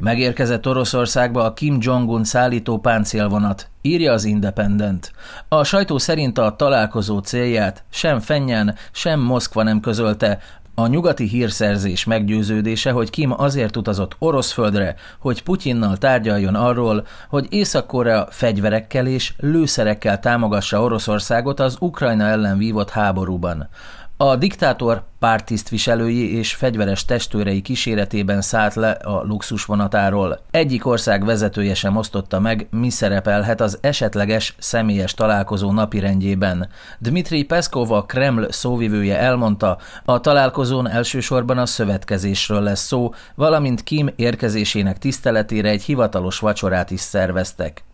Megérkezett Oroszországba a Kim Jong-un szállító páncélvonat, írja az Independent. A sajtó szerint a találkozó célját sem Fenyen, sem Moszkva nem közölte, a nyugati hírszerzés meggyőződése, hogy Kim azért utazott orosz földre, hogy Putyinnal tárgyaljon arról, hogy Észak-Korea fegyverekkel és lőszerekkel támogassa Oroszországot az Ukrajna ellen vívott háborúban. A diktátor pártisztviselői és fegyveres testőrei kíséretében szállt le a luxusvonatáról. Egyik ország vezetője sem osztotta meg, mi szerepelhet az esetleges személyes találkozó napirendjében. Dmitri Peszkov, a Kreml szóvivője elmondta, a találkozón elsősorban a szövetkezésről lesz szó, valamint Kim érkezésének tiszteletére egy hivatalos vacsorát is szerveztek.